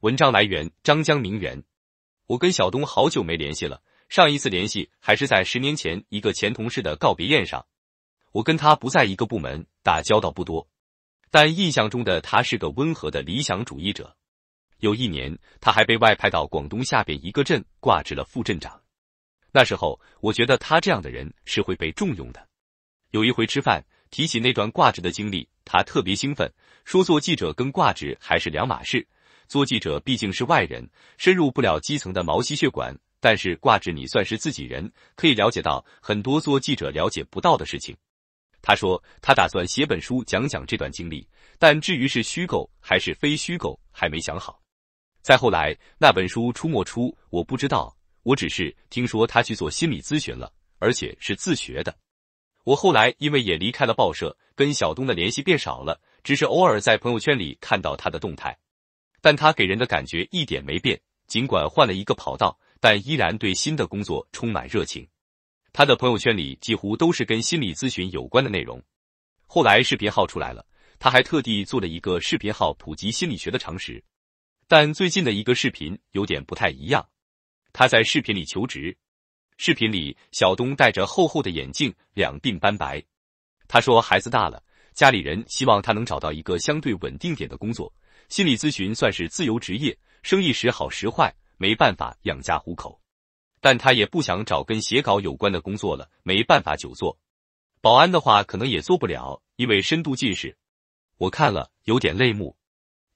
文章来源：张江名媛。我跟小东好久没联系了，上一次联系还是在十年前一个前同事的告别宴上。我跟他不在一个部门，打交道不多，但印象中的他是个温和的理想主义者。有一年，他还被外派到广东下边一个镇挂职了副镇长。那时候，我觉得他这样的人是会被重用的。有一回吃饭，提起那段挂职的经历，他特别兴奋，说做记者跟挂职还是两码事。做记者毕竟是外人，深入不了基层的毛细血管。但是挂职你算是自己人，可以了解到很多做记者了解不到的事情。他说他打算写本书讲讲这段经历，但至于是虚构还是非虚构，还没想好。再后来那本书出没出我不知道，我只是听说他去做心理咨询了，而且是自学的。我后来因为也离开了报社，跟小东的联系变少了，只是偶尔在朋友圈里看到他的动态。但他给人的感觉一点没变，尽管换了一个跑道，但依然对新的工作充满热情。他的朋友圈里几乎都是跟心理咨询有关的内容。后来视频号出来了，他还特地做了一个视频号普及心理学的常识。但最近的一个视频有点不太一样，他在视频里求职。视频里，小东戴着厚厚的眼镜，两鬓斑白。他说孩子大了。家里人希望他能找到一个相对稳定点的工作。心理咨询算是自由职业，生意时好时坏，没办法养家糊口。但他也不想找跟写稿有关的工作了，没办法久坐。保安的话可能也做不了，因为深度近视。我看了有点泪目，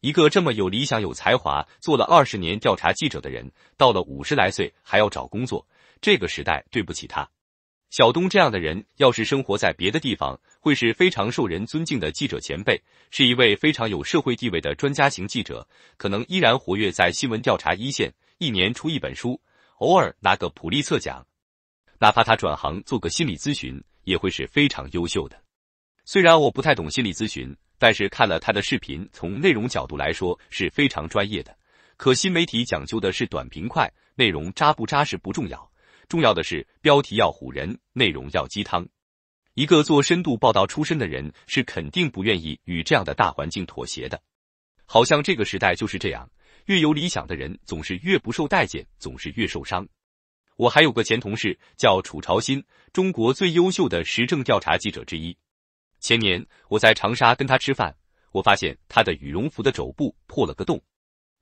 一个这么有理想、有才华，做了二十年调查记者的人，到了五十来岁还要找工作，这个时代对不起他。小东这样的人，要是生活在别的地方，会是非常受人尊敬的记者前辈，是一位非常有社会地位的专家型记者，可能依然活跃在新闻调查一线，一年出一本书，偶尔拿个普利策奖。哪怕他转行做个心理咨询，也会是非常优秀的。虽然我不太懂心理咨询，但是看了他的视频，从内容角度来说是非常专业的。可新媒体讲究的是短平快，内容扎不扎实不重要。重要的是，标题要唬人，内容要鸡汤。一个做深度报道出身的人是肯定不愿意与这样的大环境妥协的。好像这个时代就是这样，越有理想的人总是越不受待见，总是越受伤。我还有个前同事叫楚朝新，中国最优秀的时政调查记者之一。前年我在长沙跟他吃饭，我发现他的羽绒服的肘部破了个洞。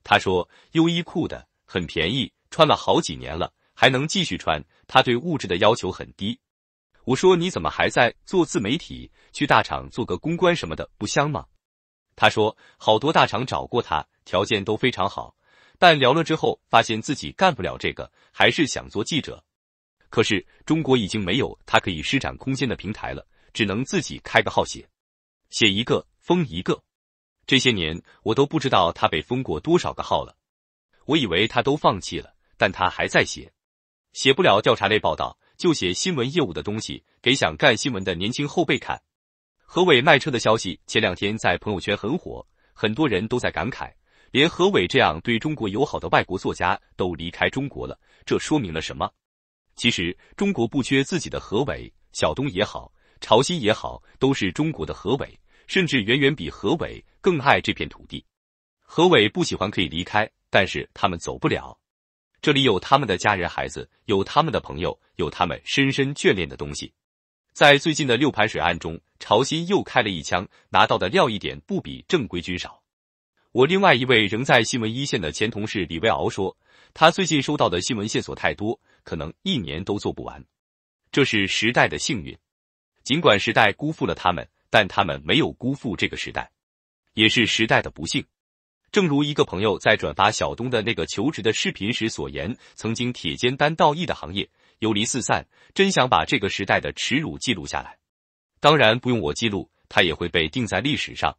他说优衣库的，很便宜，穿了好几年了。还能继续穿，他对物质的要求很低。我说：“你怎么还在做自媒体？去大厂做个公关什么的不香吗？”他说：“好多大厂找过他，条件都非常好，但聊了之后发现自己干不了这个，还是想做记者。可是中国已经没有他可以施展空间的平台了，只能自己开个号写，写一个封一个。这些年我都不知道他被封过多少个号了。我以为他都放弃了，但他还在写。”写不了调查类报道，就写新闻业务的东西，给想干新闻的年轻后辈看。何伟卖车的消息前两天在朋友圈很火，很多人都在感慨，连何伟这样对中国友好的外国作家都离开中国了，这说明了什么？其实中国不缺自己的何伟，小东也好，朝汐也好，都是中国的何伟，甚至远远比何伟更爱这片土地。何伟不喜欢可以离开，但是他们走不了。这里有他们的家人、孩子，有他们的朋友，有他们深深眷恋的东西。在最近的六盘水案中，朝新又开了一枪，拿到的料一点不比正规军少。我另外一位仍在新闻一线的前同事李维敖说，他最近收到的新闻线索太多，可能一年都做不完。这是时代的幸运，尽管时代辜负了他们，但他们没有辜负这个时代，也是时代的不幸。正如一个朋友在转发小东的那个求职的视频时所言，曾经铁肩担道义的行业游离四散，真想把这个时代的耻辱记录下来。当然不用我记录，它也会被定在历史上。